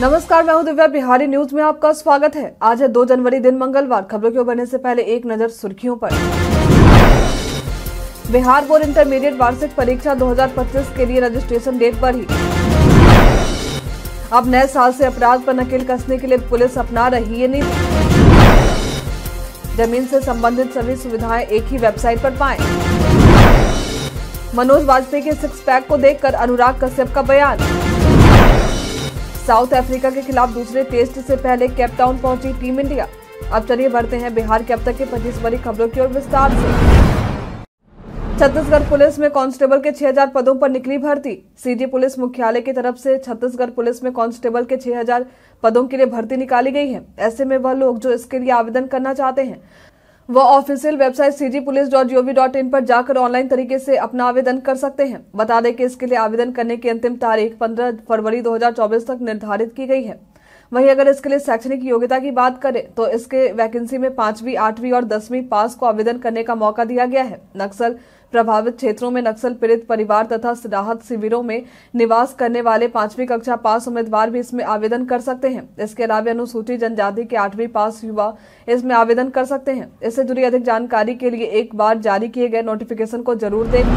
नमस्कार मैं हूं दिव्या बिहारी न्यूज में आपका स्वागत है आज है 2 जनवरी दिन मंगलवार खबरों के बनने से पहले एक नजर सुर्खियों पर बिहार बोर्ड इंटरमीडिएट वार्षिक परीक्षा 2025 के लिए रजिस्ट्रेशन डेट पर ही अब नए साल से अपराध पर नकेल कसने के लिए पुलिस अपना रही है नीति जमीन से संबंधित सभी सुविधाएं एक ही वेबसाइट पर पाए मनोज वाजपेयी के सिक्स पैक को देखकर अनुराग कश्यप का बयान साउथ अफ्रीका के खिलाफ दूसरे टेस्ट से पहले कैपटाउन पहुंची टीम इंडिया अब चलिए बढ़ते हैं बिहार के अब तक पच्चीस बड़ी खबरों की ओर विस्तार से छत्तीसगढ़ पुलिस में कांस्टेबल के 6000 पदों पर निकली भर्ती सीजी पुलिस मुख्यालय की तरफ से छत्तीसगढ़ पुलिस में कांस्टेबल के 6000 पदों के लिए भर्ती निकाली गई है ऐसे में वह लोग जो इसके लिए आवेदन करना चाहते हैं वह official website CG police dot GOV dot in पर जाकर ऑनलाइन तरीके से अपना आवेदन कर सकते हैं बता दें कि इसके लिए आवेदन करने की अंतिम तारीख 15 फरवरी 2024 तक निर्धारित की गई है वहीं अगर इसके लिए शैक्षणिक योग्यता की बात करें तो इसके वैकेंसी में पांचवी आठवीं और दसवीं पास को आवेदन करने का मौका दिया गया है नक्सल प्रभावित क्षेत्रों में नक्सल पीड़ित परिवार तथा राहत शिविरों में निवास करने वाले पांचवी कक्षा पास उम्मीदवार भी इसमें आवेदन कर सकते हैं इसके अलावा अनुसूचित जनजाति के आठवीं पास युवा इसमें आवेदन कर सकते हैं इससे जुड़ी अधिक जानकारी के लिए एक बार जारी किए गए नोटिफिकेशन को जरूर देखें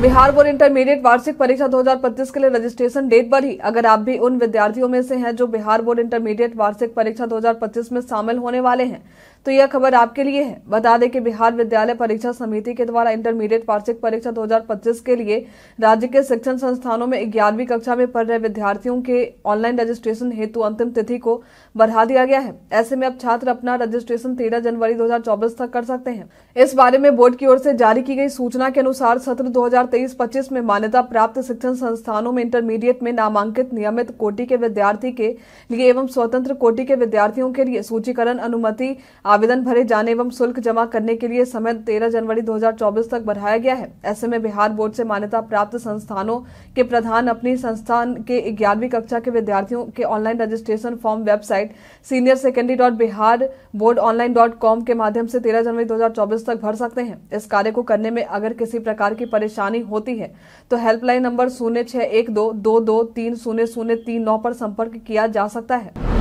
बिहार बोर्ड इंटरमीडिएट वार्षिक परीक्षा 2025 के लिए रजिस्ट्रेशन डेट बढ़ी अगर आप भी उन विद्यार्थियों में से हैं जो बिहार बोर्ड इंटरमीडिएट वार्षिक परीक्षा 2025 में शामिल होने वाले हैं तो यह खबर आपके लिए है बता दें कि बिहार विद्यालय परीक्षा समिति के द्वारा इंटरमीडिएट वार्षिक परीक्षा 2025 के लिए राज्य के शिक्षण संस्थानों में ग्यारहवीं कक्षा में पढ़ रहे विद्यार्थियों के ऑनलाइन रजिस्ट्रेशन हेतु अंतिम तिथि को बढ़ा दिया गया है ऐसे में अब छात्र अपना रजिस्ट्रेशन तेरह जनवरी दो तक कर सकते हैं इस बारे में बोर्ड की ओर से जारी की गई सूचना के अनुसार सत्र दो हजार में मान्यता प्राप्त शिक्षण संस्थानों में इंटरमीडिएट में नामांकित नियमित कोटि के विद्यार्थी के लिए एवं स्वतंत्र कोटि के विद्यार्थियों के लिए सूचीकरण अनुमति आवेदन भरे जाने एवं शुल्क जमा करने के लिए समय 13 जनवरी 2024 तक बढ़ाया गया है ऐसे में बिहार बोर्ड से मान्यता प्राप्त संस्थानों के प्रधान अपनी संस्थान के ग्यारहवीं कक्षा के विद्यार्थियों के online registration form website senior secondary dot Bihar board online dot com के माध्यम से तेरह जनवरी दो तक भर सकते हैं इस कार्य को करने में अगर किसी प्रकार की परेशानी होती है तो हेल्पलाइन नंबर शून्य छः एक दो दो दो तीन शून्य शून्य तीन नौ पर संपर्क किया जा सकता है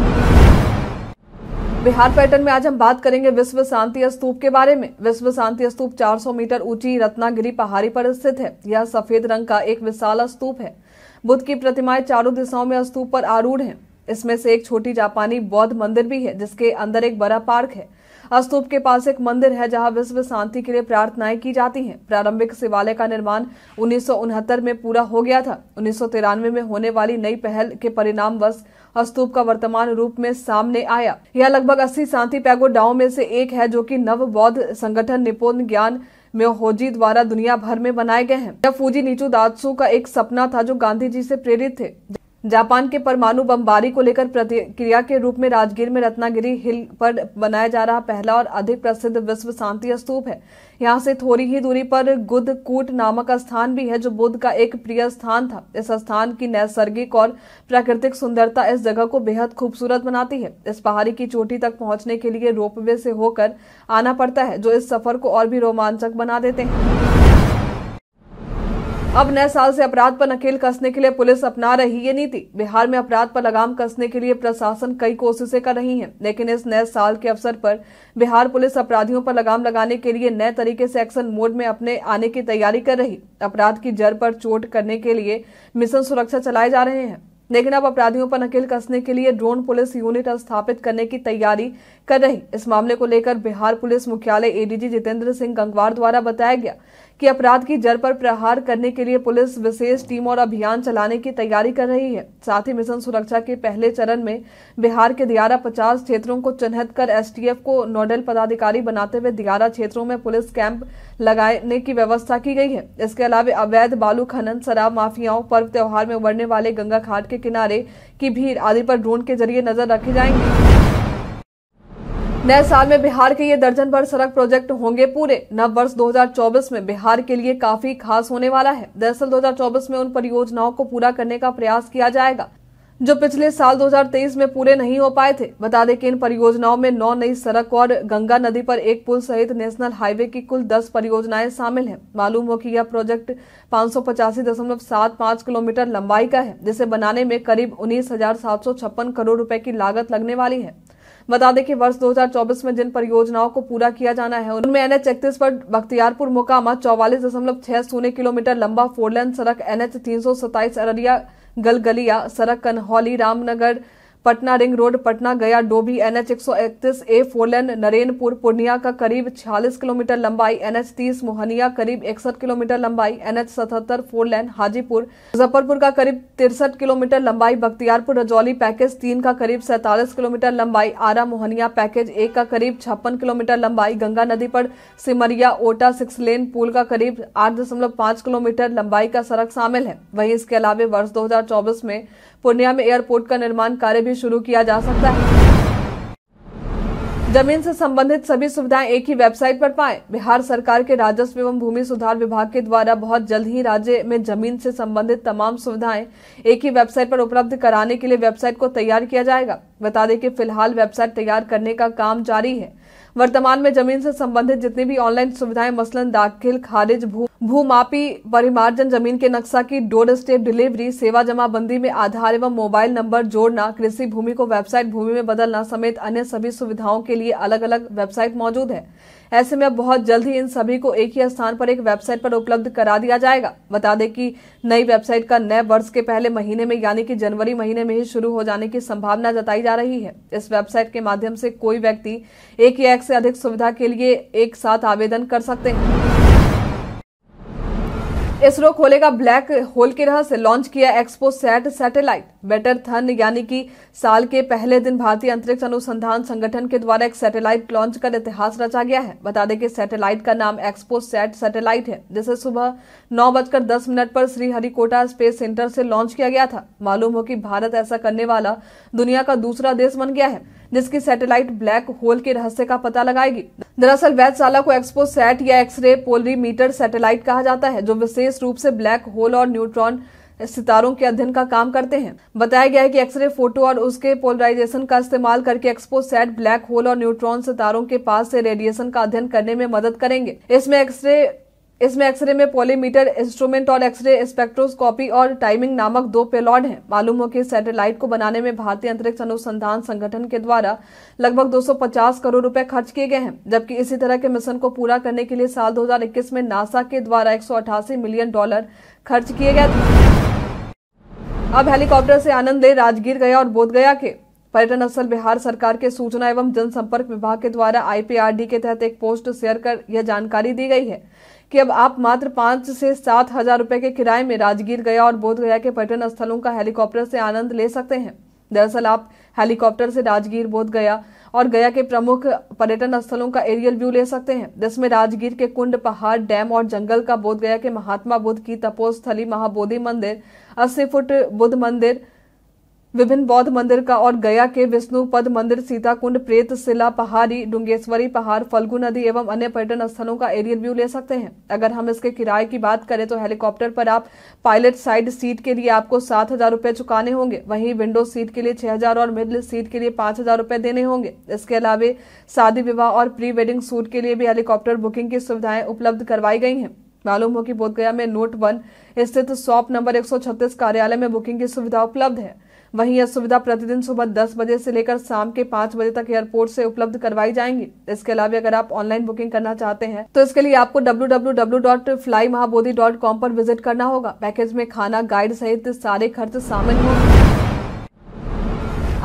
बिहार पैटर्न में आज हम बात करेंगे विश्व शांति स्तूप के बारे में विश्व शांति स्तूप 400 मीटर ऊंची रत्नागिरी पहाड़ी पर स्थित है यह सफेद रंग का एक विशाल स्तूप है बुद्ध की प्रतिमाएं चारों दिशाओं में स्तूप पर आरूढ़ हैं। इसमें से एक छोटी जापानी बौद्ध मंदिर भी है जिसके अंदर एक बड़ा पार्क है स्तूप के पास एक मंदिर है जहां विश्व शांति के लिए प्रार्थनाएं की जाती हैं प्रारंभिक शिवालय का निर्माण उन्नीस में पूरा हो गया था उन्नीस में होने वाली नई पहल के परिणाम वर्ष स्तूप का वर्तमान रूप में सामने आया यह लगभग 80 शांति पैगोडाओं में से एक है जो कि नव बौद्ध संगठन निपुण ज्ञान मेहोजी द्वारा दुनिया भर में बनाए गए हैं यह फूजी नीचू दादसू का एक सपना था जो गांधी जी से प्रेरित थे जापान के परमाणु बमबारी को लेकर प्रतिक्रिया के रूप में राजगीर में रत्नागिरी हिल पर बनाया जा रहा पहला और अधिक प्रसिद्ध विश्व शांति स्तूप है यहाँ से थोड़ी ही दूरी पर गुदकूट नामक स्थान भी है जो बुद्ध का एक प्रिय स्थान था इस स्थान की नैसर्गिक और प्राकृतिक सुंदरता इस जगह को बेहद खूबसूरत बनाती है इस पहाड़ी की चोटी तक पहुंचने के लिए रोपवे से होकर आना पड़ता है जो इस सफर को और भी रोमांचक बना देते हैं अब नए साल से अपराध पर नकेल कसने के लिए पुलिस अपना रही ये नीति बिहार में अपराध पर लगाम कसने के लिए प्रशासन कई कोशिशें कर रही है लेकिन इस नए साल के अवसर पर बिहार पुलिस अपराधियों पर लगाम लगाने के लिए नए तरीके से एक्शन मोड में अपने आने की तैयारी कर रही अपराध की जड़ पर चोट करने के लिए मिशन सुरक्षा चलाए जा रहे हैं लेकिन अब अपराधियों पर नकेल कसने के लिए ड्रोन पुलिस यूनिट स्थापित करने की तैयारी कर रही इस मामले को लेकर बिहार पुलिस मुख्यालय एडीजी जितेंद्र सिंह गंगवार द्वारा बताया गया कि अपराध की जड़ पर प्रहार करने के लिए पुलिस विशेष टीम और अभियान चलाने की तैयारी कर रही है साथ ही मिशन सुरक्षा के पहले चरण में बिहार के दियारा पचास क्षेत्रों को चिन्हित कर एसटीएफ को नोडल पदाधिकारी बनाते हुए दियारा क्षेत्रों में पुलिस कैंप लगाने की व्यवस्था की गई है इसके अलावा अवैध बालू खनन शराब माफियाओं पर्व त्योहार में उबरने वाले गंगा घाट के किनारे की भीड़ आदि पर ड्रोन के जरिए नजर रखी जाएंगी नए साल में बिहार के ये दर्जन भर सड़क प्रोजेक्ट होंगे पूरे नव वर्ष 2024 में बिहार के लिए काफी खास होने वाला है दरअसल 2024 में उन परियोजनाओं को पूरा करने का प्रयास किया जाएगा जो पिछले साल 2023 में पूरे नहीं हो पाए थे बता दें कि इन परियोजनाओं में नौ नई सड़क और गंगा नदी पर एक पुल सहित नेशनल हाईवे की कुल दस परियोजनाएं शामिल हैं मालूम हो कि यह प्रोजेक्ट पाँच किलोमीटर लंबाई का है जिसे बनाने में करीब उन्नीस करोड़ रुपए की लागत लगने वाली है बता दें कि वर्ष 2024 में जिन परियोजनाओं को पूरा किया जाना है उनमें एन एच इकतीस पर बख्तियारपुर मोकामा चौवालीस दशमलव छह शून्य किलोमीटर लंबा फोरलेन सड़क एन एच तीन सौ सत्ताईस अररिया गलगलिया सड़क Kanhauli Ramnagar Patna ring road Patna Gaya Dobhi NH 131 A lane Narenpur Purnia का करीब 46 किलोमीटर लंबाई एनएच 30 मोहनिया करीब इकसठ किलोमीटर लंबाई एनएच 77 फोरलैन हाजीपुर मुजफ्फरपुर का करीब तिरसठ किलोमीटर लंबाई बख्तियारपुर रजौली पैकेज तीन का करीब सैतालीस किलोमीटर लंबाई आरा मोहनिया पैकेज एक का करीब छप्पन किलोमीटर लंबाई गंगा नदी पर सिमरिया ओटा सिक्स लेन पुल का करीब आठ किलोमीटर लंबाई का सड़क शामिल है वहीं इसके अलावा वर्ष दो में पूर्णिया में एयरपोर्ट का निर्माण कार्य भी भी शुरू किया जा सकता है जमीन से संबंधित सभी सुविधाएं एक ही वेबसाइट पर पाएं। बिहार सरकार के राजस्व एवं भूमि सुधार विभाग के द्वारा बहुत जल्द ही राज्य में जमीन से संबंधित तमाम सुविधाएं एक ही वेबसाइट पर उपलब्ध कराने के लिए वेबसाइट को तैयार किया जाएगा बता दें कि फिलहाल वेबसाइट तैयार करने का काम जारी है वर्तमान में जमीन से संबंधित जितनी भी ऑनलाइन सुविधाएं मसलन दाखिल खारिज भू भूमापी परिमार्जन जमीन के नक्शा की डोर स्टेप डिलीवरी सेवा जमाबंदी में आधार एवं मोबाइल नंबर जोड़ना कृषि भूमि को वेबसाइट भूमि में बदलना समेत अन्य सभी सुविधाओं के लिए अलग अलग वेबसाइट मौजूद है ऐसे में अब बहुत जल्द ही इन सभी को एक ही स्थान पर एक वेबसाइट पर उपलब्ध करा दिया जाएगा बता दें कि नई वेबसाइट का नए वर्ष के पहले महीने में यानी कि जनवरी महीने में ही शुरू हो जाने की संभावना जताई जा रही है इस वेबसाइट के माध्यम से कोई व्यक्ति एक या एक से अधिक सुविधा के लिए एक साथ आवेदन कर सकते हैं इसरो खोलेगा ब्लैक होल के रहस्य से लॉन्च किया एक्सपो सैट सैटेलाइट बेटर थन यानी कि साल के पहले दिन भारतीय अंतरिक्ष अनुसंधान संगठन के द्वारा एक सैटेलाइट लॉन्च कर इतिहास रचा गया है बता दें कि सैटेलाइट का नाम एक्सपो सैट सैटेलाइट है जिसे सुबह नौ बजकर दस मिनट पर श्रीहरिकोटा स्पेस सेंटर से लॉन्च किया गया था मालूम हो कि भारत ऐसा करने वाला दुनिया का दूसरा देश बन गया है जिसकी सैटेलाइट ब्लैक होल के रहस्य का पता लगाएगी दरअसल वैधशाला को एक्सपो सेट या एक्सरे मीटर सैटेलाइट कहा जाता है जो विशेष रूप से ब्लैक होल और न्यूट्रॉन सितारों के अध्ययन का काम करते हैं बताया गया है कि एक्सरे फोटो और उसके पोलराइजेशन का इस्तेमाल करके एक्सपो सेट ब्लैक होल और न्यूट्रॉन सितारों के पास से रेडिएशन का अध्ययन करने में मदद करेंगे इसमें एक्सरे इसमें एक्सरे में पोलीमीटर इंस्ट्रूमेंट और एक्सरे स्पेक्ट्रोस्कोपी और टाइमिंग नामक दो पेलॉड हैं मालूम हो कि सैटेलाइट को बनाने में भारतीय अंतरिक्ष अनुसंधान संगठन के द्वारा लगभग 250 करोड़ रुपए खर्च किए गए हैं जबकि इसी तरह के मिशन को पूरा करने के लिए साल 2021 में नासा के द्वारा एक मिलियन डॉलर खर्च किए गए थे अब हेलीकॉप्टर से आनंद ले राजगीर गया और बोधगया के पर्यटन स्थल बिहार सरकार के सूचना एवं जनसंपर्क विभाग के द्वारा आईपीआरडी के तहत एक पोस्ट शेयर कर यह जानकारी दी गई है कि अब आप मात्र पांच से सात हजार रूपए के किराए में राजगीर गया और बोध गया के पर्यटन स्थलों का हेलीकॉप्टर से आनंद ले सकते हैं दरअसल आप हेलीकॉप्टर से राजगीर बोध गया और गया के प्रमुख पर्यटन स्थलों का एरियल व्यू ले सकते हैं जिसमें राजगीर के कुंड पहाड़ डैम और जंगल का बोध गया के महात्मा बुद्ध की तपोस्थली महाबोधि मंदिर अस्सी फुट बुद्ध मंदिर विभिन्न बौद्ध मंदिर का और गया के विष्णु पद मंदिर सीताकुंड प्रेत सिला पहाड़ी डुंगेश्वरी पहाड़ फल्गु नदी एवं अन्य पर्यटन स्थलों का एरियल व्यू ले सकते हैं अगर हम इसके किराए की बात करें तो हेलीकॉप्टर पर आप पायलट साइड सीट के लिए आपको सात हजार रूपए चुकाने होंगे वहीं विंडो सीट के लिए छह हजार और मिडिल सीट के लिए पांच हजार रूपए देने होंगे इसके अलावा शादी विवाह और प्री वेडिंग सूट के लिए भी हेलीकॉप्टर बुकिंग की सुविधाएं उपलब्ध करवाई गई है मालूम हो कि बोधगया में नोट वन स्थित शॉप नंबर एक कार्यालय में बुकिंग की सुविधा उपलब्ध है वहीं यह सुविधा प्रतिदिन सुबह दस बजे से लेकर शाम के पाँच बजे तक एयरपोर्ट से उपलब्ध करवाई जाएंगी इसके अलावा अगर आप ऑनलाइन बुकिंग करना चाहते हैं तो इसके लिए आपको डब्ल्यू पर विजिट करना होगा पैकेज में खाना गाइड सहित सारे खर्च शामिल होंगे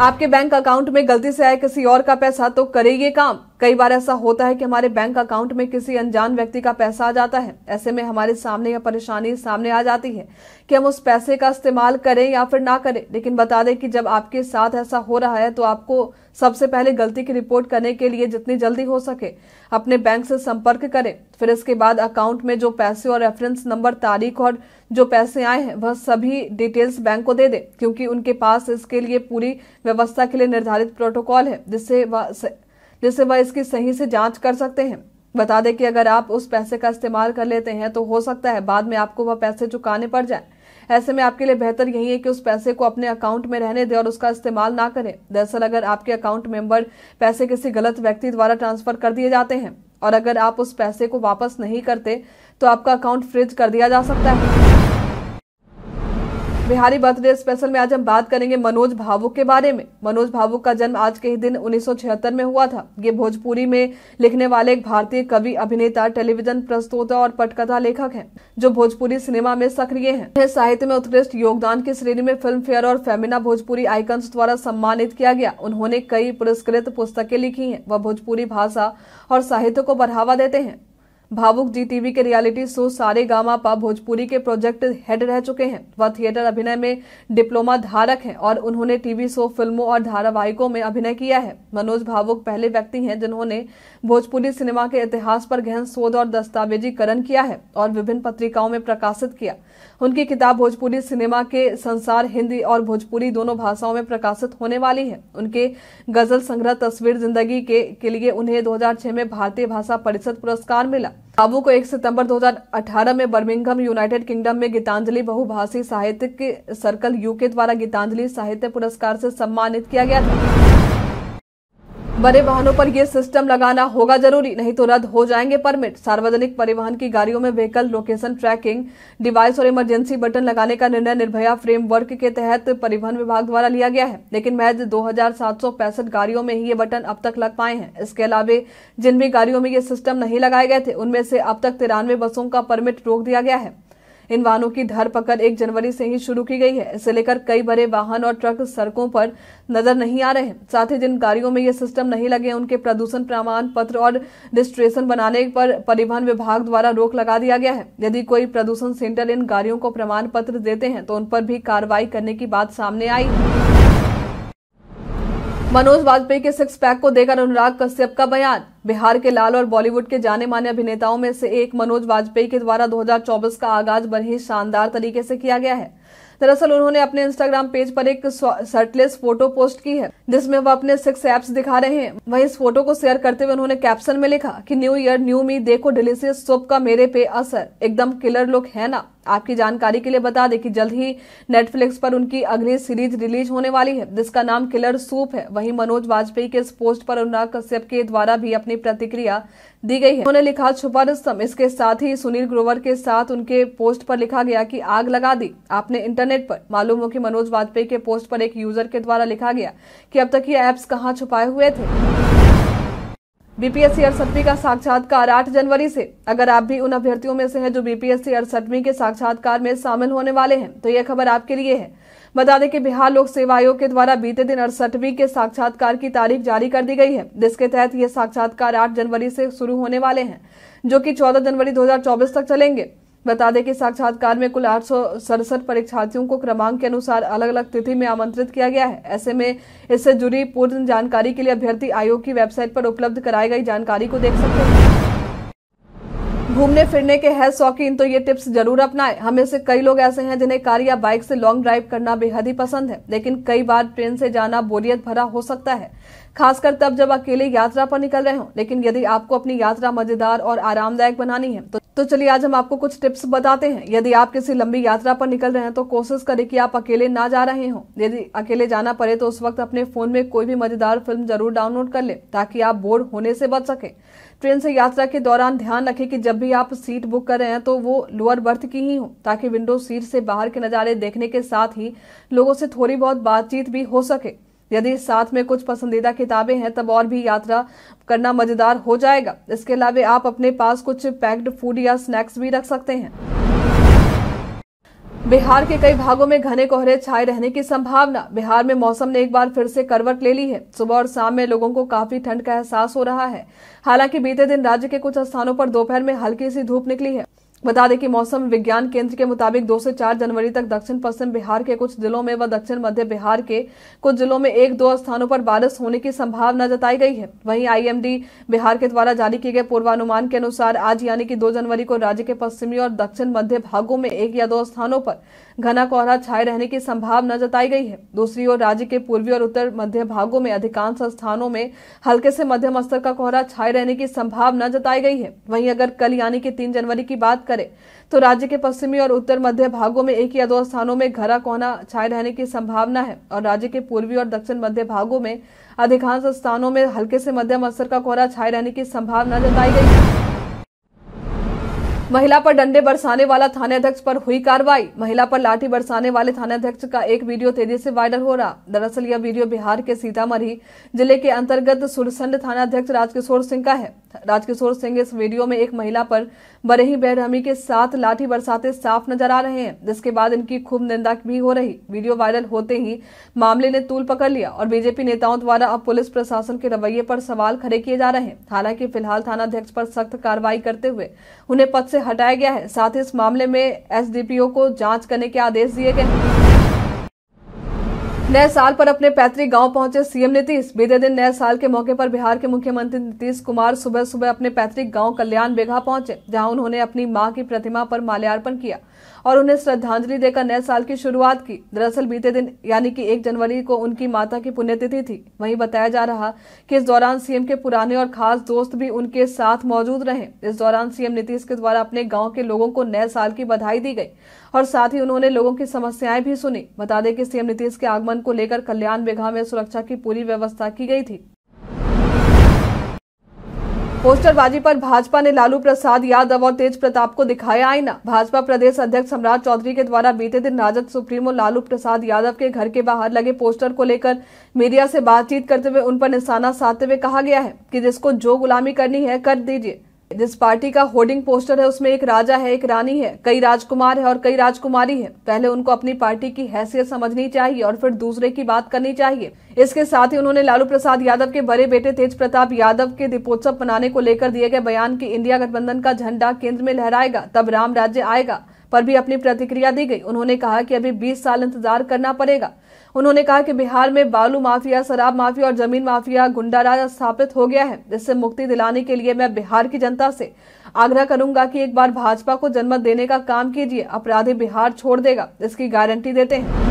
आपके बैंक अकाउंट में गलती से आए किसी और का पैसा तो करेगी काम कई बार ऐसा होता है कि हमारे बैंक अकाउंट में किसी अनजान व्यक्ति का पैसा आ जाता है ऐसे में हमारे सामने यह परेशानी सामने आ जाती है कि हम उस पैसे का इस्तेमाल करें या फिर ना करें लेकिन बता दें कि जब आपके साथ ऐसा हो रहा है तो आपको सबसे पहले गलती की रिपोर्ट करने के लिए जितनी जल्दी हो सके अपने बैंक से संपर्क करें फिर इसके बाद अकाउंट में जो पैसे और रेफरेंस नंबर तारीख और जो पैसे आए हैं वह सभी डिटेल्स बैंक को दे दें क्योंकि उनके पास इसके लिए पूरी व्यवस्था के लिए निर्धारित प्रोटोकॉल है जिससे वह जिससे वह इसकी सही से जांच कर सकते हैं बता दें कि अगर आप उस पैसे का इस्तेमाल कर लेते हैं तो हो सकता है बाद में आपको वह पैसे चुकाने पड़ जाए ऐसे में आपके लिए बेहतर यही है कि उस पैसे को अपने अकाउंट में रहने दें और उसका इस्तेमाल ना करें दरअसल अगर आपके अकाउंट मेंबर पैसे किसी गलत व्यक्ति द्वारा ट्रांसफर कर दिए जाते हैं और अगर आप उस पैसे को वापस नहीं करते तो आपका अकाउंट फ्रिज कर दिया जा सकता है बिहारी बर्थडे स्पेशल में आज हम बात करेंगे मनोज भावुक के बारे में मनोज भावुक का जन्म आज के ही दिन 1976 में हुआ था ये भोजपुरी में लिखने वाले एक भारतीय कवि अभिनेता टेलीविजन प्रस्तोता और पटकथा लेखक हैं जो भोजपुरी सिनेमा में सक्रिय हैं उन्हें साहित्य में उत्कृष्ट योगदान की श्रेणी में फिल्म फेयर और फेमिना भोजपुरी आइकन्स द्वारा सम्मानित किया गया उन्होंने कई पुरस्कृत पुस्तकें लिखी है वह भोजपुरी भाषा और साहित्य को बढ़ावा देते हैं भावुक जी टीवी के रियलिटी शो सारे गामा पा भोजपुरी के प्रोजेक्ट हेड रह चुके हैं वह थिएटर अभिनय में डिप्लोमा धारक हैं और उन्होंने टीवी शो फिल्मों और धारावाहिकों में अभिनय किया है मनोज भावुक पहले व्यक्ति हैं जिन्होंने भोजपुरी सिनेमा के इतिहास पर गहन शोध और दस्तावेजीकरण किया है और विभिन्न पत्रिकाओं में प्रकाशित किया उनकी किताब भोजपुरी सिनेमा के संसार हिंदी और भोजपुरी दोनों भाषाओं में प्रकाशित होने वाली है उनके गजल संग्रह तस्वीर जिंदगी के, लिए उन्हें दो में भारतीय भाषा परिषद पुरस्कार मिला बाबू को 1 सितंबर 2018 में बर्मिंगहम यूनाइटेड किंगडम में गीतांजलि बहुभाषी साहित्य सर्कल यूके द्वारा गीतांजलि साहित्य पुरस्कार से सम्मानित किया गया था बड़े वाहनों पर यह सिस्टम लगाना होगा जरूरी नहीं तो रद्द हो जाएंगे परमिट सार्वजनिक परिवहन की गाड़ियों में व्हीकल लोकेशन ट्रैकिंग डिवाइस और इमरजेंसी बटन लगाने का निर्णय निर्भया फ्रेमवर्क के तहत परिवहन विभाग द्वारा लिया गया है लेकिन महज दो गाड़ियों में ही ये बटन अब तक लग पाए हैं इसके अलावा जिन भी गाड़ियों में ये सिस्टम नहीं लगाए गए थे उनमें से अब तक तिरानवे बसों का परमिट रोक दिया गया है इन वाहनों की धरपकड़ एक जनवरी से ही शुरू की गई है इसे लेकर कई बड़े वाहन और ट्रक सड़कों पर नजर नहीं आ रहे हैं साथ ही जिन गाड़ियों में ये सिस्टम नहीं लगे उनके प्रदूषण प्रमाण पत्र और रजिस्ट्रेशन बनाने पर परिवहन विभाग द्वारा रोक लगा दिया गया है यदि कोई प्रदूषण सेंटर इन गाड़ियों को प्रमाण पत्र देते हैं तो उन पर भी कार्रवाई करने की बात सामने आई मनोज वाजपेयी के सिक्स पैक को देकर अनुराग कश्यप का बयान बिहार के लाल और बॉलीवुड के जाने माने अभिनेताओं में से एक मनोज वाजपेयी के द्वारा 2024 का आगाज बड़े ही शानदार तरीके से किया गया है दरअसल उन्होंने अपने इंस्टाग्राम पेज पर एक शर्टलेस फोटो पोस्ट की है जिसमें वह अपने सिक्स एप्स दिखा रहे हैं वहीं इस फोटो को शेयर करते हुए उन्होंने कैप्शन में लिखा कि न्यू ईयर न्यू मी देखो डिलीशियस सुप का मेरे पे असर एकदम किलर लुक है ना आपकी जानकारी के लिए बता दें कि जल्द ही नेटफ्लिक्स पर उनकी अगली सीरीज रिलीज होने वाली है जिसका नाम किलर सूप है वहीं मनोज वाजपेयी के इस पोस्ट पर अनुराग कश्यप के द्वारा भी अपनी प्रतिक्रिया दी गई है उन्होंने लिखा छुपा रस्तम इसके साथ ही सुनील ग्रोवर के साथ उनके पोस्ट पर लिखा गया कि आग लगा दी आपने इंटरनेट पर मालूम हो कि मनोज वाजपेयी के पोस्ट पर एक यूजर के द्वारा लिखा गया कि अब तक ये ऐप्स कहाँ छुपाए हुए थे बीपीएससी अड़सठवीं का साक्षात्कार 8 जनवरी से अगर आप भी उन अभ्यर्थियों में से हैं जो बीपीएससी अड़सठवीं के साक्षात्कार में शामिल होने वाले हैं तो यह खबर आपके लिए है बता दें कि बिहार लोक सेवा आयोग के द्वारा बीते दिन अड़सठवीं के साक्षात्कार की तारीख जारी कर दी गई है जिसके तहत ये साक्षात्कार आठ जनवरी से शुरू होने वाले हैं जो की चौदह जनवरी दो तक चलेंगे बता दें कि साक्षात्कार में कुल आठ परीक्षार्थियों को क्रमांक के अनुसार अलग अलग तिथि में आमंत्रित किया गया है ऐसे में इससे जुड़ी पूर्ण जानकारी के लिए अभ्यर्थी आयोग की वेबसाइट पर उपलब्ध कराई गई जानकारी को देख सकते हैं घूमने फिरने के है शौकीन तो ये टिप्स जरूर अपनाएं हमें से कई लोग ऐसे हैं जिन्हें कार या बाइक से लॉन्ग ड्राइव करना बेहद ही पसंद है लेकिन कई बार ट्रेन से जाना बोरियत भरा हो सकता है खासकर तब जब अकेले यात्रा पर निकल रहे हो लेकिन यदि आपको अपनी यात्रा मजेदार और आरामदायक बनानी है तो तो चलिए आज हम आपको कुछ टिप्स बताते हैं यदि आप किसी लंबी यात्रा पर निकल रहे हैं तो कोशिश करें कि आप अकेले ना जा रहे हो यदि अकेले जाना पड़े तो उस वक्त अपने फोन में कोई भी मजेदार फिल्म जरूर डाउनलोड कर ले ताकि आप बोर होने से बच सके ट्रेन से यात्रा के दौरान ध्यान रखें कि जब भी आप सीट बुक कर रहे हैं तो वो लोअर बर्थ की ही हो ताकि विंडो सीट से बाहर के नज़ारे देखने के साथ ही लोगों से थोड़ी बहुत बातचीत भी हो सके यदि साथ में कुछ पसंदीदा किताबें हैं तब और भी यात्रा करना मजेदार हो जाएगा इसके अलावा आप अपने पास कुछ पैक्ड फूड या स्नैक्स भी रख सकते हैं बिहार के कई भागों में घने कोहरे छाए रहने की संभावना बिहार में मौसम ने एक बार फिर से करवट ले ली है सुबह और शाम में लोगों को काफी ठंड का एहसास हो रहा है हालांकि बीते दिन राज्य के कुछ स्थानों पर दोपहर में हल्की सी धूप निकली है बता दें कि मौसम विज्ञान केंद्र के मुताबिक 2 से 4 जनवरी तक दक्षिण पश्चिम बिहार के कुछ जिलों में व दक्षिण मध्य बिहार के कुछ जिलों में एक दो स्थानों पर बारिश होने की संभावना जताई गई है वहीं आईएमडी बिहार के द्वारा जारी किए गए पूर्वानुमान के अनुसार आज यानी कि 2 जनवरी को राज्य के पश्चिमी और दक्षिण मध्य भागों में एक या दो स्थानों पर घना कोहरा छाए रहने की संभावना जताई गई है दूसरी ओर राज्य के पूर्वी और उत्तर मध्य भागों में अधिकांश स्थानों में हल्के से मध्यम स्तर का कोहरा छाए रहने की संभावना जताई गई है वहीं अगर कल यानी कि तीन जनवरी की बात करें तो राज्य के पश्चिमी और उत्तर मध्य भागों में एक या दो स्थानों में घना कोहरा छाए रहने की संभावना है और राज्य के पूर्वी और दक्षिण मध्य भागों में अधिकांश स्थानों में हल्के से मध्यम स्तर का कोहरा छाए रहने की संभावना जताई गई है महिला पर डंडे बरसाने वाला थानाध्यक्ष पर हुई कार्रवाई महिला पर लाठी बरसाने वाले थानाध्यक्ष का एक वीडियो तेजी से वायरल हो रहा दरअसल यह वीडियो बिहार के सीतामढ़ी जिले के अंतर्गत सुरसंड थानाध्यक्ष राजकिशोर सिंह का है राजकिशोर सिंह इस वीडियो में एक महिला पर बरही बेरहमी के साथ लाठी बरसाते साफ नजर आ रहे हैं जिसके बाद इनकी खूब निंदा भी हो रही वीडियो वायरल होते ही मामले ने तूल पकड़ लिया और बीजेपी नेताओं द्वारा अब पुलिस प्रशासन के रवैये पर सवाल खड़े किए जा रहे हैं हालांकि फिलहाल थाना अध्यक्ष पर सख्त कार्रवाई करते हुए उन्हें पद से हटाया गया है साथ ही इस मामले में एसडीपीओ को जांच करने के आदेश दिए गए नए साल पर अपने पैतृक गांव पहुंचे सीएम नीतीश बीते दिन नए साल के मौके पर बिहार के मुख्यमंत्री नीतीश कुमार सुबह सुबह अपने पैतृक गांव कल्याण बेघा पहुंचे जहां उन्होंने अपनी मां की प्रतिमा पर माल्यार्पण किया और उन्हें श्रद्धांजलि देकर नए साल की शुरुआत की दरअसल बीते दिन यानी कि एक जनवरी को उनकी माता की पुण्यतिथि थी वहीं बताया जा रहा कि इस दौरान सीएम के पुराने और खास दोस्त भी उनके साथ मौजूद रहे इस दौरान सीएम नीतीश के द्वारा अपने गाँव के लोगों को नए साल की बधाई दी गई और साथ ही उन्होंने लोगों की समस्याएं भी सुनी बता दें कि सीएम नीतीश के आगमन को लेकर कल्याण बेघा में सुरक्षा की पूरी व्यवस्था की गई थी पोस्टरबाजी पर भाजपा ने लालू प्रसाद यादव और तेज प्रताप को दिखाया आईना भाजपा प्रदेश अध्यक्ष सम्राट चौधरी के द्वारा बीते दिन राजद सुप्रीमो लालू प्रसाद यादव के घर के बाहर लगे पोस्टर को लेकर मीडिया से बातचीत करते हुए उन पर निशाना साधते हुए कहा गया है कि जिसको जो गुलामी करनी है कर दीजिए जिस पार्टी का होर्डिंग पोस्टर है उसमें एक राजा है एक रानी है कई राजकुमार है और कई राजकुमारी है पहले उनको अपनी पार्टी की हैसियत समझनी चाहिए और फिर दूसरे की बात करनी चाहिए इसके साथ ही उन्होंने लालू प्रसाद यादव के बड़े बेटे तेज प्रताप यादव के दीपोत्सव मनाने को लेकर दिए गए बयान की इंडिया गठबंधन का झंडा केंद्र में लहराएगा तब राम राज्य आएगा पर भी अपनी प्रतिक्रिया दी गई उन्होंने कहा कि अभी 20 साल इंतजार करना पड़ेगा उन्होंने कहा कि बिहार में बालू माफिया शराब माफिया और जमीन माफिया गुंडाराज स्थापित हो गया है जिससे मुक्ति दिलाने के लिए मैं बिहार की जनता से आग्रह करूंगा कि एक बार भाजपा को जनमत देने का काम कीजिए अपराधी बिहार छोड़ देगा इसकी गारंटी देते हैं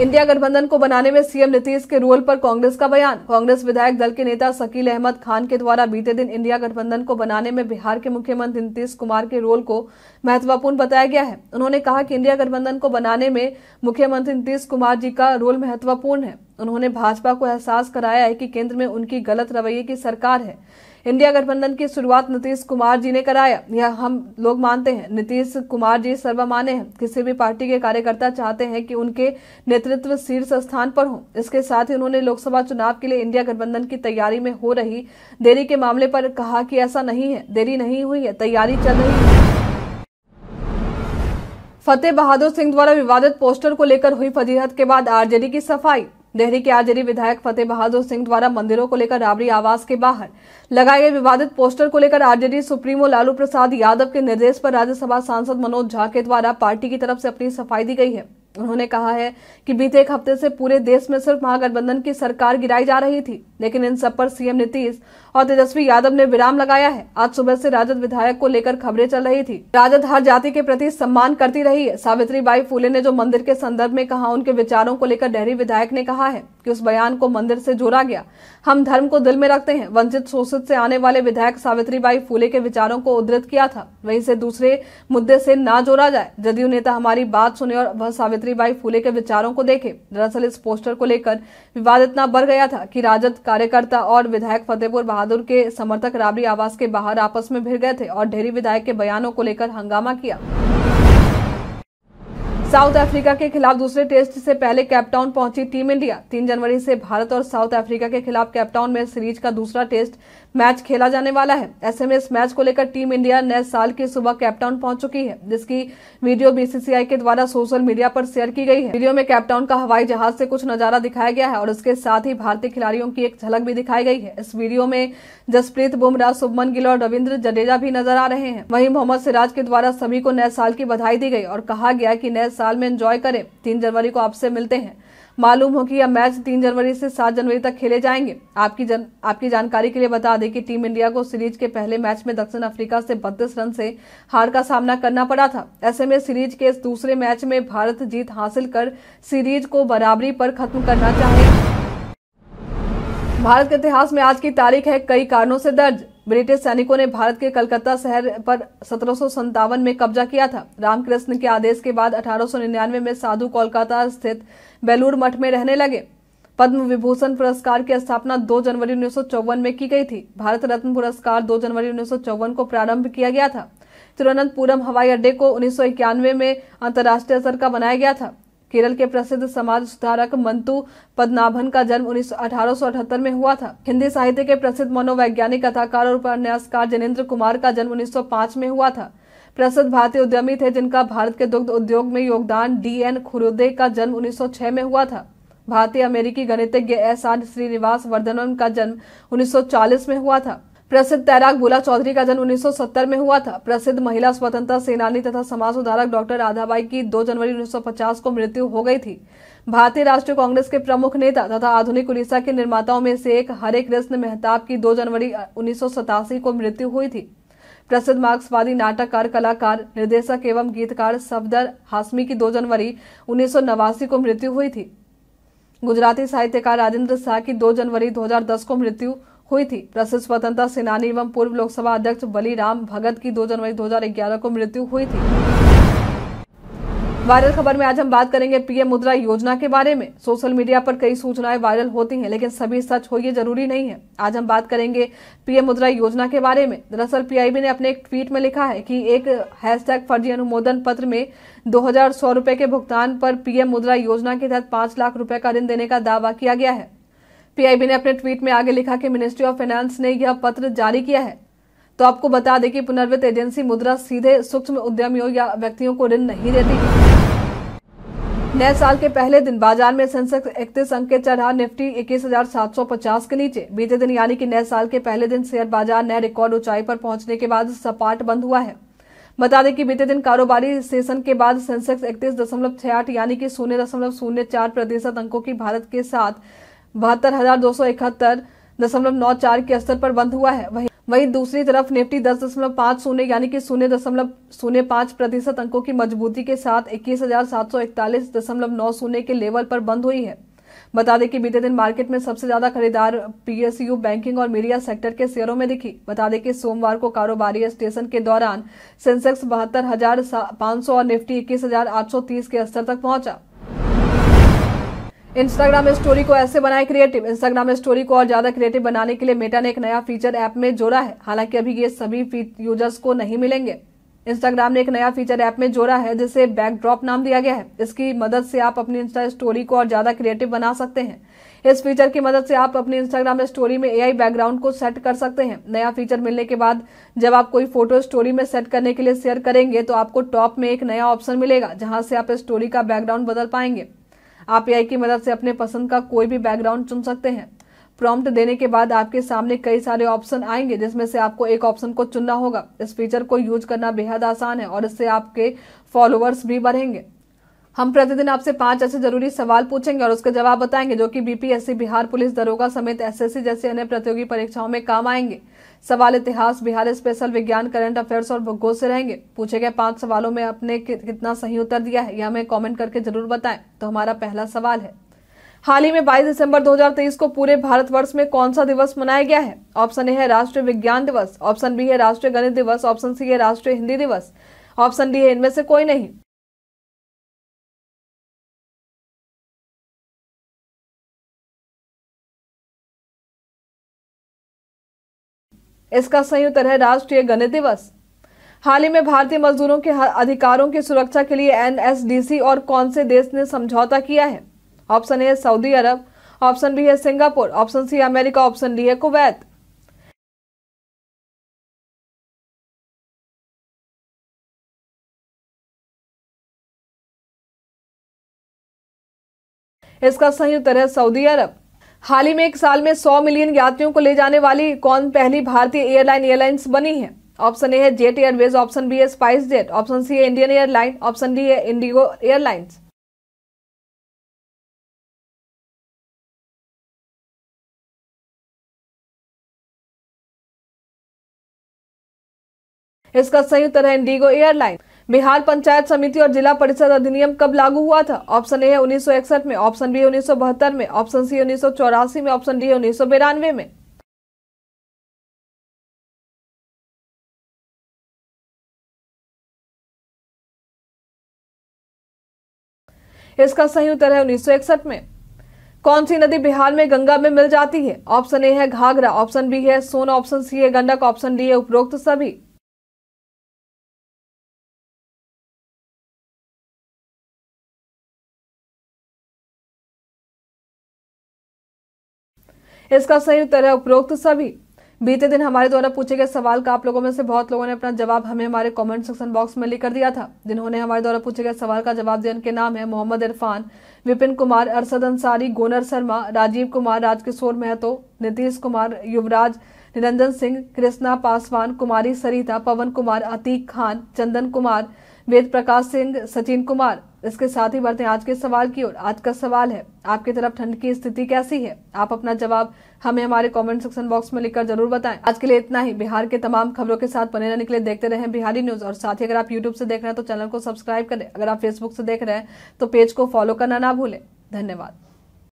इंडिया गठबंधन को बनाने में सीएम नीतीश के रोल पर कांग्रेस का बयान कांग्रेस विधायक दल के नेता शकील अहमद खान के द्वारा बीते दिन इंडिया गठबंधन को बनाने में बिहार के मुख्यमंत्री नीतीश कुमार के रोल को महत्वपूर्ण बताया गया है उन्होंने कहा कि इंडिया गठबंधन को बनाने में मुख्यमंत्री नीतीश कुमार जी का रोल महत्वपूर्ण है उन्होंने भाजपा को एहसास कराया है कि केंद्र में उनकी गलत रवैये की सरकार है इंडिया गठबंधन की शुरुआत नीतीश कुमार जी ने कराया यह हम लोग मानते हैं नीतीश कुमार जी सर्वमान्य हैं किसी भी पार्टी के कार्यकर्ता चाहते हैं कि उनके नेतृत्व शीर्ष स्थान पर हो इसके साथ ही उन्होंने लोकसभा चुनाव के लिए इंडिया गठबंधन की तैयारी में हो रही देरी के मामले पर कहा कि ऐसा नहीं है देरी नहीं हुई है तैयारी चल रही है फतेह बहादुर सिंह द्वारा विवादित पोस्टर को लेकर हुई फजीहत के बाद आरजेडी की सफाई देहरी के आरजेडी विधायक फतेह बहादुर सिंह द्वारा मंदिरों को लेकर राबरी आवास के बाहर लगाए गए विवादित पोस्टर को लेकर आरजेडी सुप्रीमो लालू प्रसाद यादव के निर्देश पर राज्यसभा सांसद मनोज झा के द्वारा पार्टी की तरफ से अपनी सफाई दी गई है उन्होंने कहा है कि बीते एक हफ्ते से पूरे देश में सिर्फ महागठबंधन की सरकार गिराई जा रही थी लेकिन इन सब पर सीएम नीतीश और तेजस्वी यादव ने विराम लगाया है आज सुबह से राजद विधायक को लेकर खबरें चल रही थी राजद हर जाति के प्रति सम्मान करती रही है सावित्री बाई फूले ने जो मंदिर के संदर्भ में कहा उनके विचारों को लेकर डेहरी विधायक ने कहा है कि उस बयान को मंदिर से जोड़ा गया हम धर्म को दिल में रखते हैं वंचित शोषित से आने वाले विधायक सावित्री बाई फूले के विचारों को उदृत किया था वहीं से दूसरे मुद्दे से ना जोड़ा जाए जदयू नेता हमारी बात सुने और वह सावित्री बाई फूले के विचारों को देखे दरअसल इस पोस्टर को लेकर विवाद इतना बढ़ गया था कि राजद कार्यकर्ता और विधायक फतेहपुर बहादुर के समर्थक राबड़ी आवास के बाहर आपस में भिड़ गए थे और ढेरी विधायक के बयानों को लेकर हंगामा किया साउथ अफ्रीका के खिलाफ दूसरे टेस्ट से पहले कैपटाउन पहुंची टीम इंडिया तीन जनवरी से भारत और साउथ अफ्रीका के खिलाफ कैपटाउन में सीरीज का दूसरा टेस्ट मैच खेला जाने वाला है ऐसे में इस मैच को लेकर टीम इंडिया नए साल की सुबह कैपटाउन पहुंच चुकी है जिसकी वीडियो बीसीसीआई के द्वारा सोशल मीडिया पर शेयर की गई है वीडियो में कैपटाउन का हवाई जहाज से कुछ नजारा दिखाया गया है और इसके साथ ही भारतीय खिलाड़ियों की एक झलक भी दिखाई गई है इस वीडियो में जसप्रीत बुमराह शुभमन गिल और रविन्द्र जडेजा भी नजर आ रहे हैं वही मोहम्मद सिराज के द्वारा सभी को नए साल की बधाई दी गई और कहा गया की नए साल में एंजॉय करें तीन जनवरी को आपसे मिलते हैं मालूम हो कि यह मैच तीन जनवरी से सात जनवरी तक खेले जाएंगे आपकी जन, आपकी जानकारी के लिए बता दें कि टीम इंडिया को सीरीज के पहले मैच में दक्षिण अफ्रीका से बत्तीस रन से हार का सामना करना पड़ा था ऐसे में सीरीज के इस दूसरे मैच में भारत जीत हासिल कर सीरीज को बराबरी पर खत्म करना चाहे भारत के इतिहास में आज की तारीख है कई कारणों से दर्ज ब्रिटिश सैनिकों ने भारत के कलकत्ता शहर पर सत्रह में कब्जा किया था रामकृष्ण के आदेश के बाद 1899 में साधु कोलकाता स्थित बेलूर मठ में रहने लगे पद्म विभूषण पुरस्कार की स्थापना 2 जनवरी उन्नीस में की गई थी भारत रत्न पुरस्कार 2 जनवरी उन्नीस को प्रारंभ किया गया था तिरुवनंतपुरम हवाई अड्डे को उन्नीस में अंतर्राष्ट्रीय स्तर का बनाया गया था केरल के प्रसिद्ध समाज सुधारक मंतु पद्मनाभन का जन्म उन्नीस में हुआ था हिंदी साहित्य के प्रसिद्ध मनोवैज्ञानिक कथाकार और उपन्यासकार जनेन्द्र कुमार का जन्म 1905 में हुआ था प्रसिद्ध भारतीय उद्यमी थे जिनका भारत के दुग्ध उद्योग में योगदान डी एन खुरुदे का जन्म 1906 में हुआ था भारतीय अमेरिकी गणितज्ञ एस आर श्रीनिवास वर्धनन का जन्म 1940 में हुआ था प्रसिद्ध तैराक भोला चौधरी का जन्म 1970 में हुआ था प्रसिद्ध महिला स्वतंत्रता सेनानी तथा समाज सुधारक डॉक्टर राधाबाई की 2 जनवरी 1950 को मृत्यु हो गई थी भारतीय राष्ट्रीय कांग्रेस के प्रमुख नेता तथा आधुनिक उड़ीसा के निर्माताओं में से एक हरे कृष्ण मेहताब की 2 जनवरी उन्नीस को मृत्यु हुई थी प्रसिद्ध मार्क्सवादी नाटककार कलाकार निर्देशक एवं गीतकार सफदर हाशमी की दो जनवरी उन्नीस को मृत्यु हुई थी गुजराती साहित्यकार राजेंद्र शाह की दो जनवरी दो को मृत्यु हुई थी प्रसिद्ध स्वतंत्रता सेनानी एवं पूर्व लोकसभा अध्यक्ष बलिराम भगत की 2 जनवरी 2011 को मृत्यु हुई थी वायरल खबर में आज हम बात करेंगे पीएम मुद्रा योजना के बारे में सोशल मीडिया पर कई सूचनाएं वायरल होती हैं लेकिन सभी सच हो ये जरूरी नहीं है आज हम बात करेंगे पीएम मुद्रा योजना के बारे में दरअसल पीआईबी ने अपने एक ट्वीट में लिखा है कि एक हैशटैग फर्जी अनुमोदन पत्र में दो हजार के भुगतान पर पीएम मुद्रा योजना के तहत पांच लाख रूपये का ऋण देने का दावा किया गया है पीआईबी ने अपने ट्वीट में आगे लिखा कि मिनिस्ट्री ऑफ फाइनेंस ने यह पत्र जारी किया है तो आपको बता दें कि पुनर्वित एजेंसी मुद्रा सीधे सूक्ष्म उद्यमियों या व्यक्तियों को ऋण नहीं देती नए साल के पहले दिन बाजार में सेंसेक्स इकतीस अंक चढ़ा निफ्टी इक्कीस हजार सात सौ पचास के नीचे बीते दिन यानी कि नए साल के पहले दिन शेयर बाजार नए रिकॉर्ड ऊंचाई पर पहुंचने के बाद सपाट बंद हुआ है बता दें कि बीते दिन कारोबारी सेशन के बाद सेंसेक्स इकतीस दशमलव छह आठ यानी कि शून्य दशमलव शून्य चार प्रतिशत अंकों की भारत के साथ बहत्तर हजार दो सौ इकहत्तर दशमलव नौ चार के स्तर पर बंद हुआ है वहीं वहीं दूसरी तरफ निफ्टी दस दशमलव पाँच शून्य यानी कि शून्य दशमलव शून्य पाँच प्रतिशत अंकों की मजबूती के साथ इक्कीस हजार सात सौ इकतालीस दशमलव नौ शून्य के लेवल पर बंद हुई है बता दें कि बीते दिन मार्केट में सबसे ज्यादा खरीदार पीएसयू बैंकिंग और मीडिया सेक्टर के शेयरों में दिखी बता दें कि सोमवार को कारोबारी स्टेशन के दौरान सेंसेक्स बहत्तर हजार पाँच सौ और निफ्टी इक्कीस हजार आठ सौ तीस के स्तर तक पहुंचा इंस्टाग्राम स्टोरी को ऐसे बनाए क्रिएटिव इंस्टाग्राम स्टोरी को और ज्यादा क्रिएटिव बनाने के लिए मेटा ने एक नया फीचर ऐप में जोड़ा है हालांकि अभी ये सभी यूजर्स को नहीं मिलेंगे इंस्टाग्राम ने एक नया फीचर ऐप में जोड़ा है जिसे बैकड्रॉप नाम दिया गया है इसकी मदद से आप अपनी इंस्टा स्टोरी को और ज्यादा क्रिएटिव बना सकते हैं इस फीचर की मदद से आप अपनी इंस्टाग्राम स्टोरी में एआई बैकग्राउंड को सेट कर सकते हैं नया फीचर मिलने के बाद जब आप कोई फोटो स्टोरी में सेट करने के लिए शेयर करेंगे तो आपको टॉप में एक नया ऑप्शन मिलेगा जहां से आप स्टोरी का बैकग्राउंड बदल पाएंगे आप एआई की मदद से अपने पसंद का कोई भी बैकग्राउंड चुन सकते हैं प्रॉम्प्ट देने के बाद आपके सामने कई सारे ऑप्शन आएंगे जिसमें से आपको एक ऑप्शन को चुनना होगा इस फीचर को यूज करना बेहद आसान है और इससे आपके फॉलोअर्स भी बढ़ेंगे हम प्रतिदिन आपसे पांच ऐसे जरूरी सवाल पूछेंगे और उसके जवाब बताएंगे जो कि बीपीएससी बिहार पुलिस दरोगा समेत एसएससी जैसे अन्य प्रतियोगी परीक्षाओं में काम आएंगे सवाल इतिहास बिहार स्पेशल विज्ञान करंट अफेयर्स और भूगोल से रहेंगे पूछे गए पांच सवालों में आपने कितना सही उत्तर दिया है यह हमें कॉमेंट करके जरूर बताएं तो हमारा पहला सवाल है हाल ही में 22 दिसंबर 2023 को पूरे भारतवर्ष में कौन सा दिवस मनाया गया है ऑप्शन ए है राष्ट्रीय विज्ञान दिवस ऑप्शन बी है राष्ट्रीय गणित दिवस ऑप्शन सी है राष्ट्रीय हिंदी दिवस ऑप्शन डी है इनमें से कोई नहीं इसका संयुक्त है राष्ट्रीय गणित दिवस हाल ही में भारतीय मजदूरों के अधिकारों की सुरक्षा के लिए एनएसडीसी और कौन से देश ने समझौता किया है option A Saudi Arab option B है Singapore option C America option D है कुवैत इसका संयुक्त है सऊदी अरब हाल ही में एक साल में 100 मिलियन यात्रियों को ले जाने वाली कौन पहली भारतीय एयरलाइन एयरलाइंस बनी है ऑप्शन ए है जेट एयरवेज ऑप्शन बी है स्पाइस जेट ऑप्शन सी है इंडियन एयरलाइन ऑप्शन डी है इंडिगो एयरलाइंस इसका सही उत्तर है इंडिगो एयरलाइन बिहार पंचायत समिति और जिला परिषद अधिनियम कब लागू हुआ था ऑप्शन ए है उन्नीस में ऑप्शन बी उन्नीस में ऑप्शन सी उन्नीस में ऑप्शन डी है उन्नीस में इसका सही उत्तर है उन्नीस में कौन सी नदी बिहार में गंगा में मिल जाती है ऑप्शन ए है घाघरा ऑप्शन बी है सोन ऑप्शन सी है गंडक ऑप्शन डी है उपरोक्त सभी इसका सही उत्तर है उपरोक्त सभी बीते दिन हमारे द्वारा पूछे गए सवाल का आप लोगों में से बहुत लोगों ने अपना जवाब हमें हमारे कमेंट सेक्शन बॉक्स में लिख कर दिया था जिन्होंने हमारे द्वारा पूछे गए सवाल का जवाब दिया उनके नाम है मोहम्मद इरफान विपिन कुमार अरसद अंसारी गोनर शर्मा राजीव कुमार राजकिशोर महतो नीतीश कुमार युवराज निरंजन सिंह कृष्णा पासवान कुमारी सरिता पवन कुमार अतीक खान चंदन कुमार वेद प्रकाश सिंह सचिन कुमार इसके साथ ही बढ़ते हैं आज के सवाल की ओर आज का सवाल है आपकी तरफ ठंड की स्थिति कैसी है आप अपना जवाब हमें हमारे कमेंट सेक्शन बॉक्स में लिखकर जरूर बताएं आज के लिए इतना ही बिहार के तमाम खबरों के साथ बने रहने के लिए देखते रहें बिहारी न्यूज और साथ ही अगर आप यूट्यूब से देख रहे हैं तो चैनल को सब्सक्राइब करें अगर आप फेसबुक से देख रहे हैं तो पेज को फॉलो करना ना भूलें धन्यवाद